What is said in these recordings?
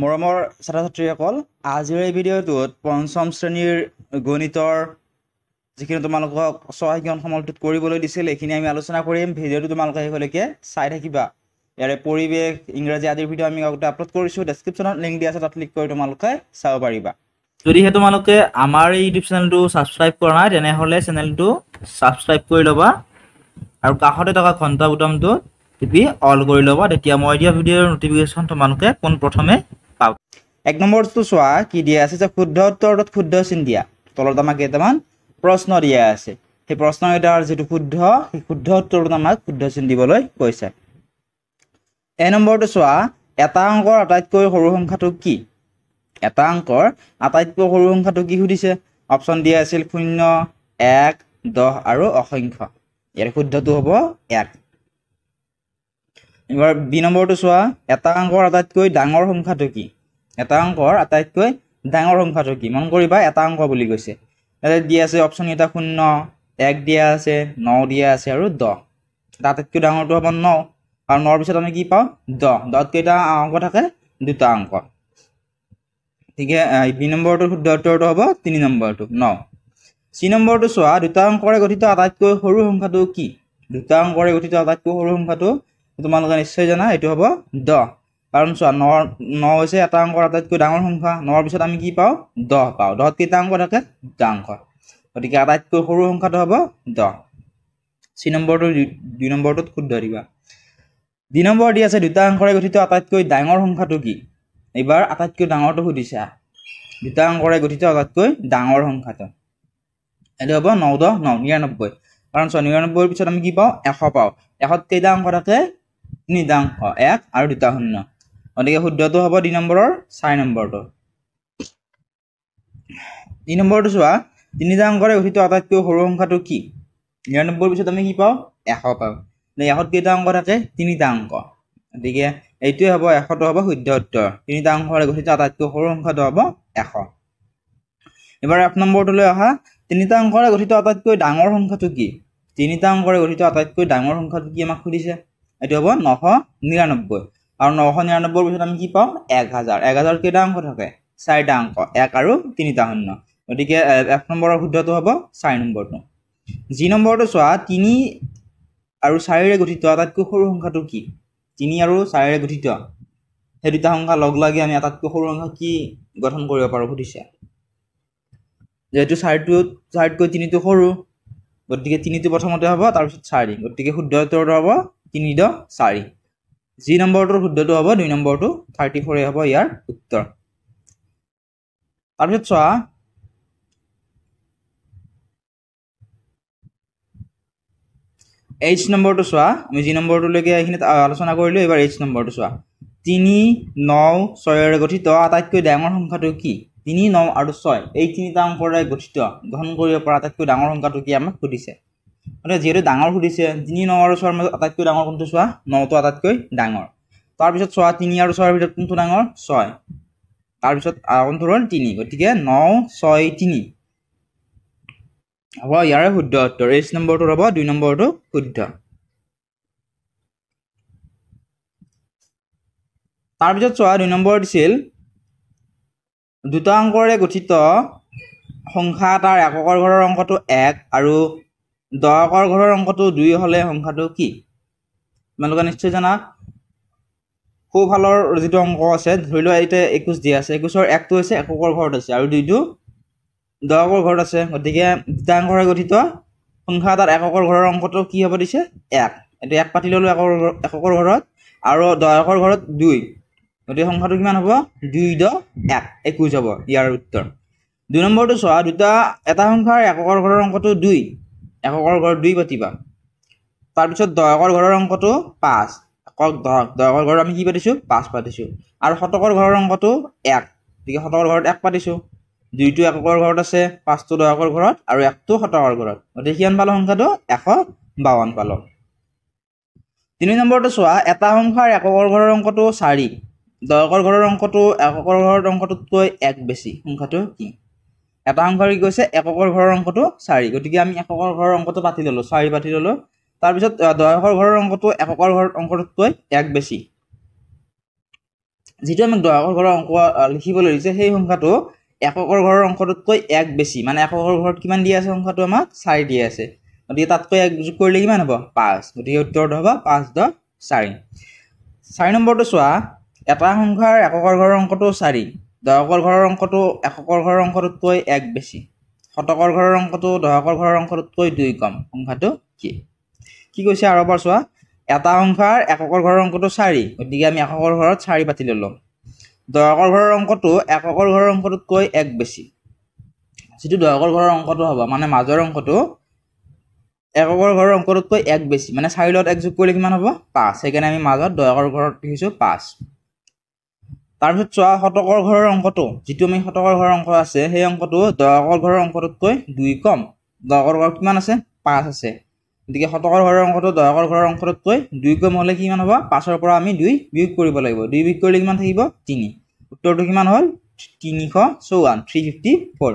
মৰমৰ ছাত্ৰ ছাত্ৰীসকল আজিৰ এই ভিডিঅ'টোত পঞ্চম শ্ৰেণীৰ গণিতৰ যিখিনি তোমালোকক ছয় জ্ঞান সমলটোত কৰিবলৈ দিছিল এইখিনি আমি আলোচনা কৰিম ভিডিঅ'টো তোমালোকে শেষলৈকে চাই থাকিবা ইয়াৰে পৰিৱেশ ইংৰাজী আদিৰ ভিডিঅ' আমি আগতে আপলোড কৰিছোঁ ডেছক্ৰিপশ্যনত লিংক দিয়া আছে তাত ক্লিক কৰি তোমালোকে চাব পাৰিবা যদিহে তোমালোকে আমাৰ এই ইউটিউব চেনেলটো ছাবস্ক্ৰাইব কৰা নাই তেনেহ'লে চেনেলটো ছাবস্ক্ৰাইব কৰি ল'বা আৰু কাষতে থকা ঘণ্টা বুটামটো টিপি অল কৰি ল'বা তেতিয়া মই দিয়া ভিডিঅ'ৰ নটিফিকেশ্যন তোমালোকে পাওঁ এক নম্বৰটো চোৱা কি দিয়া আছে যে শুদ্ধ উত্তৰত শুদ্ধ চিন দিয়া তলত আমাক কেইটামান প্ৰশ্ন দিয়া আছে সেই প্ৰশ্নকেইটাৰ যিটো শুদ্ধ সেই শুদ্ধ উত্তৰটোত আমাক শুদ্ধ চিন দিবলৈ কৈছে এই নম্বৰটো চোৱা এটা অংকৰ আটাইতকৈ সৰু সংখ্যাটো কি এটা অংকৰ আটাইতকৈ সৰু সংখ্যাটো কি সুধিছে অপশ্যন দিয়া আছিল শূন্য এক দহ আৰু অসংখ্য ইয়াৰ শুদ্ধটো হ'ব এক এবাৰ বি নম্বৰটো চোৱা এটা অংকৰ আটাইতকৈ ডাঙৰ সংখ্যাটো কি এটা অংকৰ আটাইতকৈ ডাঙৰ সংখ্যাটো কি মন কৰিবা এটা অংক বুলি কৈছে ইয়াতে দিয়া আছে অপশ্যন এটা শূন্য এক দিয়া আছে ন দিয়া আছে আৰু দহ আটাইতকৈ ডাঙৰটো হ'ব ন আৰু নৰ পিছত আমি কি পাওঁ দহ দহতকেইটা অংক থাকে দুটা অংক ঠিকে বি নম্বৰটো শুদ্ধ উত্তৰটো হ'ব তিনি নম্বৰটো ন চি নম্বৰটো চোৱা দুটা অংকৰে গঠিত আটাইতকৈ সৰু সংখ্যাটো কি দুটা অংকৰে গঠিত আটাইতকৈ সৰু সংখ্যাটো তোমালোকে নিশ্চয় জানা এইটো হ'ব দহ কাৰণ চোৱা ন ন হৈছে এটা অংকৰ আটাইতকৈ ডাঙৰ সংখ্যা নৰ পিছত আমি কি পাওঁ দহ পাওঁ দহত কেইটা অংক থাকে দুটা অংক গতিকে আটাইতকৈ সৰু সংখ্যাটো হ'ব দহ চি নম্বৰটো দুই নম্বৰটোত শুদ্ধ দিবা দুই নম্বৰ দি আছে দুটা অংকৰে গঠিত আটাইতকৈ ডাঙৰ সংখ্যাটো কি এইবাৰ আটাইতকৈ ডাঙৰটো সুধিছা দুটা অংকৰে গঠিত আটাইতকৈ ডাঙৰ সংখ্যাটো এইটো হ'ব ন দহ ন নিৰানব্বৈ কাৰণ চোৱা নিৰানব্বৈৰ পিছত আমি কি পাওঁ এশ পাওঁ এশত কেইটা অংক থাকে নিদাংশ এক আৰু দুটা শূন্য গতিকে শুদ্ধটো হ'ব দুই নম্বৰৰ চাৰি নম্বৰটো দুই নম্বৰটো চোৱা তিনিটা অংকৰে গঠিত আটাইতকৈ সৰু সংখ্যাটো কি নিৰানব্বৈৰ পিছত আমি কি পাওঁ এশ পাওঁ এশত কেইটা অংক থাকে তিনিটা অংক গতিকে এইটোৱে হ'ব এশটো হ'ব শুদ্ধ উত্তৰ তিনিটা অংশৰে গঠিত আটাইতকৈ সৰু সংখ্যাটো হ'ব এশ এবাৰ এক নম্বৰটোলৈ অহা তিনিটা অংকৰে গঠিত আটাইতকৈ ডাঙৰ সংখ্যাটো কি তিনিটা অংকৰে গঠিত আটাইতকৈ ডাঙৰ সংখ্যাটো কি আমাক সুধিছে এইটো হ'ব নশ নিৰান্নব্বৈ আৰু নশ নিৰানব্বৈৰ পিছত আমি কি পাওঁ এক হাজাৰ এক হাজাৰ কেইটা অংশ থাকে চাৰিটা অংশ এক আৰু তিনিটা শূন্য গতিকে এক নম্বৰৰ শুদ্ধটো হ'ব চাৰি নম্বৰটো যি নম্বৰটো চোৱা তিনি আৰু চাৰিৰে গঠিত আটাইতকৈ সৰু সংখ্যাটো কি তিনি আৰু চাৰিৰে গঠিত সেই দুটা সংখ্যা লগ লাগি আমি আটাইতকৈ সৰু সংখ্যা কি গঠন কৰিব পাৰোঁ সুধিছে যিহেতু চাৰিটো চাৰিতকৈ তিনিটো সৰু গতিকে তিনিটো প্ৰথমতে হ'ব তাৰপিছত চাৰি গতিকে শুদ্ধ উত্তৰটো হ'ব তিনি দহ চাৰি যি নম্বৰটোৰ শুদ্ধটো হ'ব দুই নম্বৰটো থাৰ্টি ফ'ৰেই হ'ব ইয়াৰ উত্তৰ তাৰপিছত চোৱা এইচ নম্বৰটো চোৱা আমি যি নম্বৰটোলৈকে এইখিনি আলোচনা কৰিলোঁ এইবাৰ এইচ নম্বৰটো চোৱা তিনি ন ছয়ৰে গঠিত আটাইতকৈ ডাঙৰ সংখ্যাটো কি তিনি ন আৰু ছয় এই তিনিটা অংশৰে গঠিত গ্ৰহণ কৰিব পৰা আটাইতকৈ ডাঙৰ সংখ্যাটো কি আমাক সুধিছে গতিকে যিহেতু ডাঙৰ সুধিছে তিনি ন আৰু ছয়ৰ মাজত আটাইতকৈ ডাঙৰ কোনটো চোৱা নটো আটাইতকৈ ডাঙৰ তাৰপিছত চোৱা তিনি আৰু ছয়ৰ ভিতৰত কোনটো ডাঙৰ ছয় তাৰপিছত কোনটো হ'ল তিনি গতিকে ন ছয় তিনি হ'ব ইয়াৰে শুদ্ধ উত্তৰ এইচ নম্বৰটো হ'ব দুই নম্বৰটো শুদ্ধ তাৰপিছত চোৱা দুই নম্বৰ দিছিল দুটা অংকৰে গঠিত সংখ্যা তাৰ এককৰ ঘৰৰ অংকটো এক আৰু দহকৰ ঘৰৰ অংকটো দুই হ'লে সংখ্যাটো কি তোমালোকে নিশ্চয় জানা সোঁফালৰ যিটো অংক আছে ধৰি লোৱা এতিয়া একৈছ দিয়া আছে একৈছৰ একটো হৈছে এককৰ ঘৰত আছে আৰু দুইটো দহকৰ ঘৰত আছে গতিকে দুটা অংকৰে গঠিত সংখ্যা তাত এককৰ ঘৰৰ অংকটো কি হ'ব দিছে এক এইটো এক পাতি ল'লোঁ এককৰ এককৰ ঘৰত আৰু দহকৰ ঘৰত দুই গতিকে সংখ্যাটো কিমান হ'ব দুই দহ এক একৈছ হ'ব ইয়াৰ উত্তৰ দুই নম্বৰটো চোৱা দুটা এটা সংখ্যাৰ এককৰ ঘৰৰ অংকটো দুই একক ঘৰ দুই পাতিবা তাৰপিছত দহকৰ ঘৰৰ অংকটো পাঁচ একক দহক দহকৰ ঘৰত আমি কি পাতিছোঁ পাঁচ পাতিছোঁ আৰু শতকৰ ঘৰৰ অংকটো এক গতিকে শতকৰ ঘৰত এক পাতিছোঁ দুইটো এককৰ ঘৰত আছে পাঁচটো দহকৰ ঘৰত আৰু একটো শতকৰ ঘৰত গতিকে সিমান পালোঁ সংখ্যাটো এশ বাৱন পালোঁ তিনি নম্বৰটো চোৱা এটা সংখ্যাৰ এককৰ ঘৰৰ অংকটো চাৰি দহকৰ ঘৰৰ অংকটো এককৰ ঘৰৰ অংকটোতকৈ এক বেছি সংখ্যাটো কি এটা অংশ কি কৈছে এককৰ ঘৰৰ অংকটো চাৰি গতিকে আমি এককৰ ঘৰৰ অংকটো পাতি ল'লোঁ চাৰি পাতি ল'লোঁ তাৰপিছত দ্বয়সৰ ঘৰৰ অংকটো এককৰ ঘৰৰ অংকটোতকৈ এক বেছি যিটো আমি দয়কৰ ঘৰৰ অংক লিখিবলৈ দিছে সেই সংখ্যাটো এককৰ ঘৰৰ অংশটোতকৈ এক বেছি মানে এককৰ ঘৰত কিমান দিয়া আছে সংখ্যাটো আমাক চাৰি দিয়া আছে গতিকে তাতকৈ এক যোগ কৰিলে কিমান হ'ব পাঁচ গতিকে উত্তৰটো হ'ব পাঁচ দহ চাৰি চাৰি নম্বৰটো চোৱা এটা সংখ্যাৰ এককৰ ঘৰৰ অংকটো চাৰি দহকৰ ঘৰৰ অংকটো এককৰ ঘৰৰ অংশটোতকৈ এক বেছি শতকৰ ঘৰৰ অংকটো দহকৰ ঘৰৰ অংশটোতকৈ দুই কম সংখ্যাটো কি কি কৈছে আৰু এবাৰ চোৱা এটা সংখ্যাৰ এককৰ ঘৰৰ অংকটো চাৰি গতিকে আমি এককৰ ঘৰত চাৰি পাতি ল'লোঁ দহকৰ ঘৰৰ অংকটো এককৰ ঘৰৰ অংশটোতকৈ এক বেছি যিটো দহকৰ ঘৰৰ অংকটো হ'ব মানে মাজৰ অংকটো এককৰ ঘৰৰ অংকটোতকৈ এক বেছি মানে চাৰি লগত এক যোগ কৰিলে কিমান হ'ব পাঁচ সেইকাৰণে আমি মাজত দহকৰ ঘৰত লিখিছোঁ পাঁচ তাৰপিছত চোৱা শতকৰ ঘৰৰ অংকটো যিটো আমি শতকৰ ঘৰৰ অংশ আছে সেই অংকটো দৰকৰ ঘৰৰ অংশটোতকৈ দুই কম দৰকৰ ঘৰ কিমান আছে পাঁচ আছে গতিকে শতকৰ ঘৰৰ অংকটো দৰকৰ ঘৰৰ অংশটোতকৈ দুই কম হ'লে কিমান হ'ব পাঁচৰ পৰা আমি দুই বিয়োগ কৰিব লাগিব দুই বিয়োগ কৰিলে কিমান থাকিব তিনি উত্তৰটো কিমান হ'ল তিনিশ চৌৱান থ্ৰী ফিফটি ফ'ৰ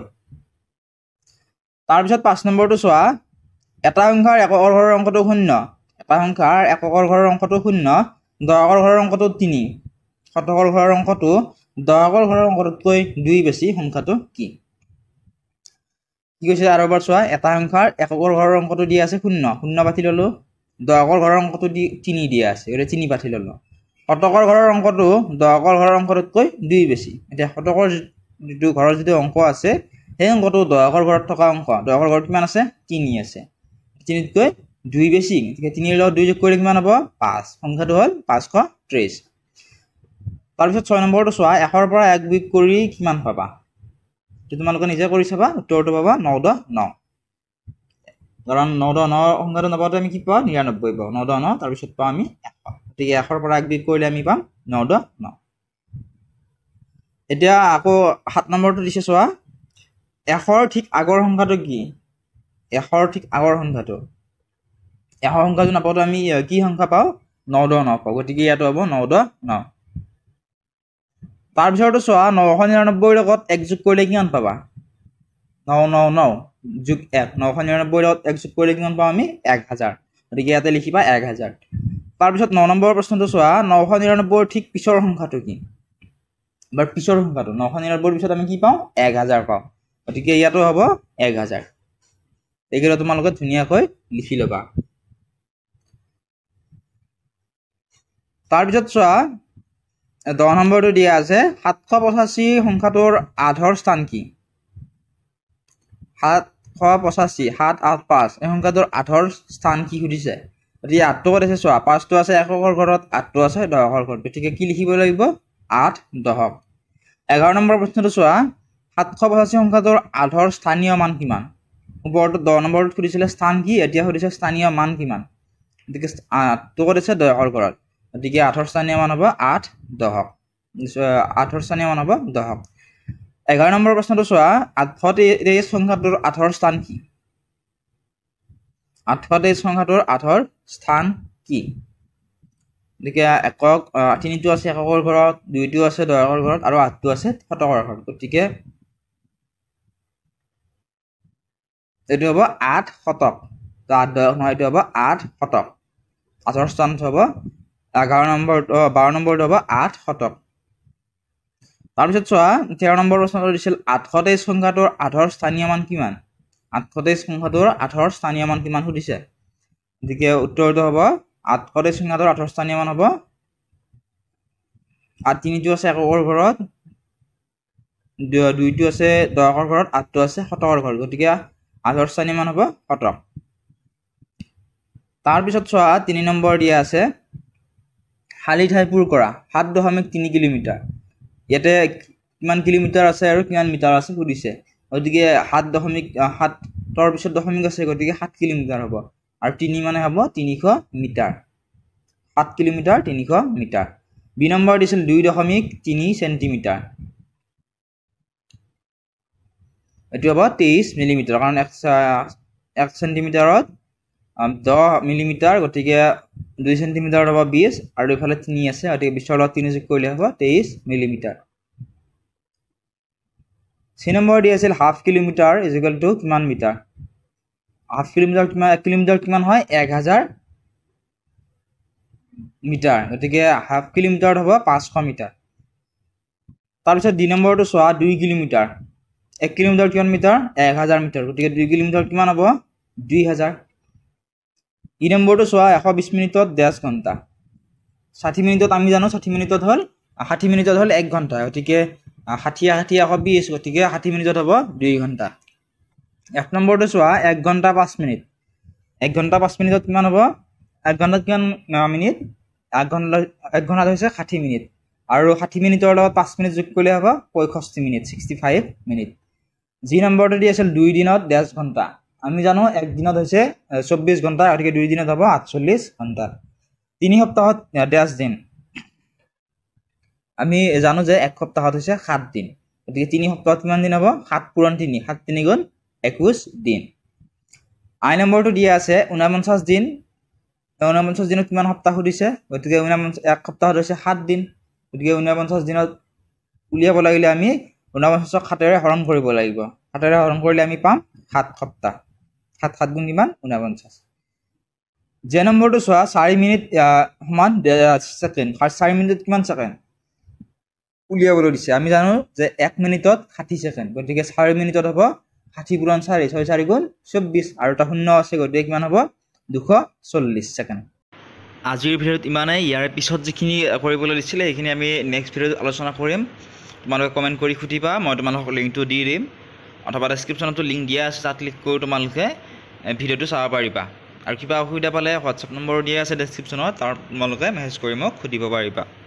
তাৰপিছত পাঁচ নম্বৰটো চোৱা এটা সংখ্যাৰ এককৰ ঘৰৰ অংকটো শূন্য এটা সংখ্যাৰ এককৰ ঘৰৰ অংশটো শূন্য দৰকৰ ঘৰৰ অংকটো তিনি শতকৰ ঘৰৰ অংশটো দহকৰ ঘৰৰ অংশতকৈ দুই বেছি সংখ্যাটো কি কি কৈছে আৰু এবাৰ চোৱা এটা সংখ্যাৰ এককৰ ঘৰৰ অংকটো দিয়া আছে শূন্য শূন্য পাতি ল'লোঁ দহকৰ ঘৰৰ অংকটো দি তিনি দিয়া আছে গতিকে তিনি পাতি ল'লোঁ শতকৰ ঘৰৰ অংকটো দহকৰ ঘৰৰ অংশটোতকৈ দুই বেছি এতিয়া শতকৰ যিটো ঘৰৰ যিটো অংক আছে সেই অংকটো দহকৰ ঘৰত থকা অংশ দহকৰ ঘৰত কিমান আছে তিনি আছে তিনিতকৈ দুই বেছি গতিকে তিনিৰ লগত দুই যোগ কৰিলে কিমান হ'ব পাঁচ সংখ্যাটো হ'ল পাঁচশ ত্ৰিছ তাৰপিছত ছয় নম্বৰটো চোৱা এশৰ পৰা এক বিগ কৰি কিমান পাবা যদি তোমালোকে নিজে কৰি চাবা উত্তৰটো পাবা ন দহ ন কাৰণ ন দহ ন সংখ্যাটো নাপাওঁতে আমি কি পাওঁ নিৰান্নব্বৈ পাওঁ ন দহ ন তাৰপিছত পাওঁ আমি এশ গতিকে এশৰ পৰা এক বিগ কৰিলে আমি পাম ন দহ ন এতিয়া আকৌ সাত নম্বৰটো দিছে চোৱা এশৰ ঠিক আগৰ সংখ্যাটো কি এশৰ ঠিক আগৰ সংখ্যাটো এশ সংখ্যাটো নাপাওঁতে আমি কি সংখ্যা পাওঁ ন দহ ন পাওঁ গতিকে ইয়াতো হ'ব ন দহ ন তাৰপিছতো চোৱা নশ নিৰানব্বৈ লগত এক একযোগ কৰিলে কিমান পাবা ন ন ন যোগ এক নশ নিৰানব্বৈ লগত যোগ কৰিলে কিমান পাওঁ আমি এক হাজাৰ গতিকে ইয়াতে লিখিবা এক হাজাৰ তাৰপিছত ন নম্বৰ প্ৰশ্নটো চোৱা নশ নিৰানব্বৈৰ ঠিক পিছৰ সংখ্যাটো কি বাৰু পিছৰ সংখ্যাটো নশ নিৰানব্বৈৰ পিছত আমি কি পাওঁ এক হাজাৰ পাওঁ গতিকে ইয়াতো হ'ব এক হাজাৰ এইকেইটা তোমালোকে ধুনীয়াকৈ লিখি ল'বা তাৰপিছত চোৱা দহ নম্বৰটো দিয়া আছে সাতশ পঁচাশী সংখ্যাটোৰ আধৰ স্থান কি সাতশ পঁচাশী সাত আঠ পাঁচ এই সংখ্যাটোৰ আধৰ স্থান কি সুধিছে গতিকে আঠটো ক'ত আছে চোৱা পাঁচটো আছে এককৰ ঘৰত আঠটো আছে দহকৰ ঘৰত গতিকে কি লিখিব লাগিব আঠ দহক এঘাৰ নম্বৰ প্ৰশ্নটো চোৱা সাতশ পঁচাশী সংখ্যাটোৰ আধৰ স্থানীয় মান কিমান ওপৰত দহ নম্বৰত সুধিছিলে স্থান কি এতিয়া সুধিছে স্থানীয় মান কিমান গতিকে আঠটো ক'ত আছে দহকৰ ঘৰত গতিকে আঠৰ স্থানীয় মান হ'ব আঠ দশক আঠৰ স্থানীয় মান হ'ব দশক এঘাৰ নম্বৰ প্ৰশ্নটো চোৱা আঠশ তেইছ সংখ্যাটোৰ আঠৰ স্থান কি আঠশ তেইছ সংখ্যাটোৰ আঠৰ স্থান কি গতিকে একক তিনিটো আছে এককৰ ঘৰত দুইটো আছে দহকৰ ঘৰত আৰু আঠটো আছে শতকৰ ঘৰত গতিকে এইটো হ'ব আঠ শতক আঠ দহক নহয় এইটো হ'ব আঠ শতক আঠৰ স্থানটো হ'ব এঘাৰ নম্বৰ বাৰ নম্বৰটো হ'ব আঠ শতক তাৰপিছত চোৱা তেৰ নম্বৰ প্ৰশ্নটো দিছিল আঠশ তেইছ সংখ্যাটোৰ আঠৰ স্থানীয় মান কিমান আঠশ তেইছ সংখ্যাটোৰ আঠৰ স্থানীয় মান কিমান সুধিছে গতিকে উত্তৰটো হ'ব আঠশ তেইছ সংখ্যাটোৰ আঠৰ স্থানীয় মান হ'ব আঠ তিনিটো আছে এককৰ ঘৰত দুইটো আছে দহকৰ ঘৰত আঠটো আছে শতকৰ ঘৰত গতিকে আঠৰ স্থানীয় মান হ'ব শতক তাৰপিছত চোৱা তিনি নম্বৰ দিয়া আছে শালি ঠাইপুৰ কৰা সাত দশমিক তিনি কিলোমিটাৰ ইয়াতে কিমান কিলোমিটাৰ আছে আৰু কিমান মিটাৰ আছে সুধিছে গতিকে সাত দশমিক সাতৰ পিছত দশমিক আছে গতিকে সাত কিলোমিটাৰ হ'ব আৰু তিনি মানে হ'ব তিনিশ মিটাৰ সাত কিলোমিটাৰ তিনিশ মিটাৰ বি নম্বৰ দিছিল দুই দশমিক তিনি চেণ্টিমিটাৰ এইটো হ'ব তেইছ মিলিমিটাৰ কাৰণ এক চেণ্টিমিটাৰত দহ মিলিমিটাৰ গতিকে দুই চেণ্টিমিটাৰত হ'ব বিছ আৰু এইফালে তিনি আছে গতিকে বিছৰ লগত তিনি যোগ কৰিলে হ'ব তেইছ মিলিমিটাৰ চি নম্বৰ দি আছিল হাফ কিলোমিটাৰ ইজিকেল টু কিমান মিটাৰ হাফ কিলোমিটাৰ কিমান এক কিলোমিটাৰ কিমান হয় এক হাজাৰ মিটাৰ গতিকে হাফ কিলোমিটাৰত হ'ব পাঁচশ মিটাৰ তাৰপিছত দুই নম্বৰটো চোৱা দুই কিলোমিটাৰ এক কিলোমিটাৰ কিমান মিটাৰ এক হাজাৰ মিটাৰ গতিকে দুই কিলোমিটাৰ কিমান হ'ব দুই হাজাৰ ই নম্বৰটো চোৱা এশ বিছ মিনিটত ডেৰ ঘণ্টা ষাঠি মিনিটত আমি জানো ষাঠি মিনিটত হ'ল ষাঠি মিনিটত হ'ল এক ঘণ্টা গতিকে ষাঠি ষাঠি এশ বিছ গতিকে ষাঠি মিনিটত হ'ব দুই ঘণ্টা এক নম্বৰটো চোৱা এক ঘণ্টা পাঁচ মিনিট এক ঘণ্টা পাঁচ মিনিটত কিমান হ'ব এক ঘণ্টাত কিমান মিনিট এক ঘণ্টা এক ঘণ্টাত হৈছে ষাঠি মিনিট আৰু ষাঠি মিনিটৰ লগত পাঁচ মিনিট যোগ কৰিলে হ'ব পঁয়ষষ্ঠি মিনিট ছিক্সটি ফাইভ মিনিট যি নম্বৰটো দি আছিল দুই দিনত ডেৰ ঘণ্টা আমি জানো এক দিনত হৈছে চৌব্বিছ ঘণ্টা গতিকে দুই দিনত হ'ব আঠচল্লিছ ঘণ্টা তিনি সপ্তাহত দেশ দিন আমি জানো যে এক সপ্তাহত হৈছে সাত দিন গতিকে তিনি সপ্তাহত কিমান দিন হ'ব সাত পূৰণ তিনি সাত তিনি গুণ একৈছ দিন আই নম্বৰটো দিয়া আছে ঊনপঞ্চাছ দিন ঊনপঞ্চাছ দিনত কিমান সপ্তাহ সুধিছে গতিকে ঊনপঞ্চাছ এক সপ্তাহত হৈছে সাত দিন গতিকে ঊনপঞ্চাছ দিনত উলিয়াব লাগিলে আমি ঊনপঞ্চাছক সাতেৰে হৰণ কৰিব লাগিব সাতেৰে হৰণ কৰিলে আমি পাম সাত সপ্তাহ সাত সাত গুণ কিমান ঊনপঞ্চাছ জে নম্বৰটো চোৱা চাৰি মিনিট সমান ছেকেণ্ড চাৰি মিনিটত কিমান ছেকেণ্ড উলিয়াবলৈ দিছে আমি জানো যে এক মিনিটত ষাঠি ছেকেণ্ড গতিকে চাৰি মিনিটত হ'ব ষাঠি পূৰণ চাৰি ছয় চাৰি গুণ চৌব্বিছ আৰু এটা শূন্য আছে গতিকে কিমান হ'ব দুশ চল্লিছ ছেকেণ্ড আজিৰ ভিডিঅ'ত ইমানেই ইয়াৰ পিছত যিখিনি কৰিবলৈ দিছিলে সেইখিনি আমি নেক্সট ভিডিঅ'ত আলোচনা কৰিম তোমালোকে কমেণ্ট কৰি সুধিবা মই তোমালোকক লিংকটো দি দিম অথবা ডেছক্ৰিপশ্যনতো লিংক দিয়া আছে তাত ক্লিক কৰি তোমালোকে ভিডিঅ'টো চাব পাৰিবা আৰু কিবা অসুবিধা পালে হোৱাটছআপ নম্বৰ দিয়া আছে ডেছক্ৰিপশ্যনত তাৰ তোমালোকে মেছেজ কৰি মোক সুধিব পাৰিবা